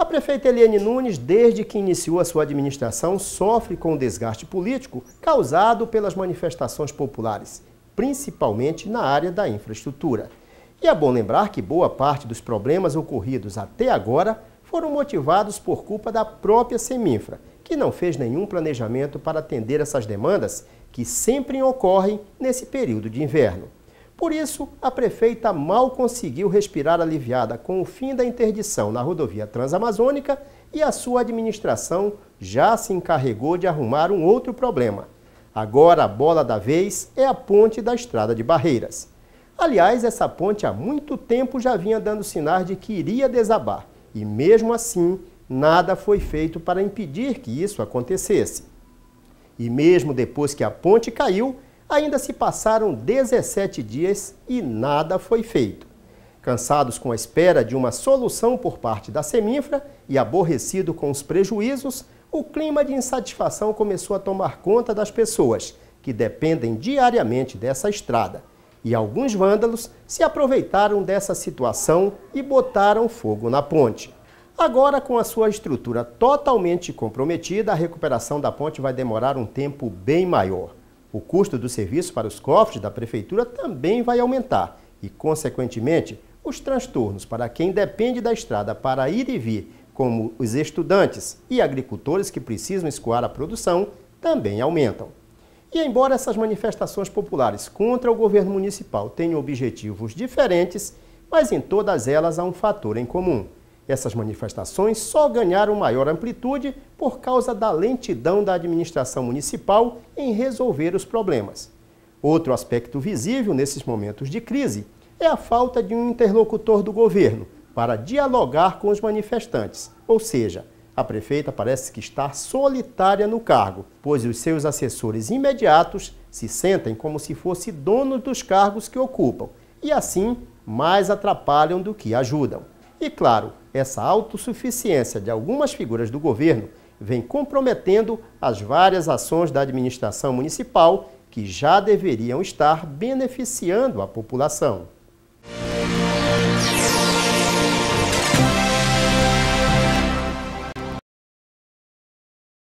A prefeita Eliane Nunes, desde que iniciou a sua administração, sofre com o desgaste político causado pelas manifestações populares, principalmente na área da infraestrutura. E é bom lembrar que boa parte dos problemas ocorridos até agora foram motivados por culpa da própria Seminfra, que não fez nenhum planejamento para atender essas demandas que sempre ocorrem nesse período de inverno. Por isso, a prefeita mal conseguiu respirar aliviada com o fim da interdição na rodovia Transamazônica e a sua administração já se encarregou de arrumar um outro problema. Agora a bola da vez é a ponte da Estrada de Barreiras. Aliás, essa ponte há muito tempo já vinha dando sinais de que iria desabar e, mesmo assim, nada foi feito para impedir que isso acontecesse. E mesmo depois que a ponte caiu, Ainda se passaram 17 dias e nada foi feito. Cansados com a espera de uma solução por parte da Seminfra e aborrecido com os prejuízos, o clima de insatisfação começou a tomar conta das pessoas, que dependem diariamente dessa estrada. E alguns vândalos se aproveitaram dessa situação e botaram fogo na ponte. Agora, com a sua estrutura totalmente comprometida, a recuperação da ponte vai demorar um tempo bem maior. O custo do serviço para os cofres da Prefeitura também vai aumentar e, consequentemente, os transtornos para quem depende da estrada para ir e vir, como os estudantes e agricultores que precisam escoar a produção, também aumentam. E embora essas manifestações populares contra o governo municipal tenham objetivos diferentes, mas em todas elas há um fator em comum: essas manifestações só ganharam maior amplitude por causa da lentidão da administração municipal em resolver os problemas. Outro aspecto visível nesses momentos de crise é a falta de um interlocutor do governo para dialogar com os manifestantes, ou seja, a prefeita parece que está solitária no cargo, pois os seus assessores imediatos se sentem como se fossem donos dos cargos que ocupam e assim mais atrapalham do que ajudam. E claro, essa autossuficiência de algumas figuras do governo vem comprometendo as várias ações da administração municipal que já deveriam estar beneficiando a população.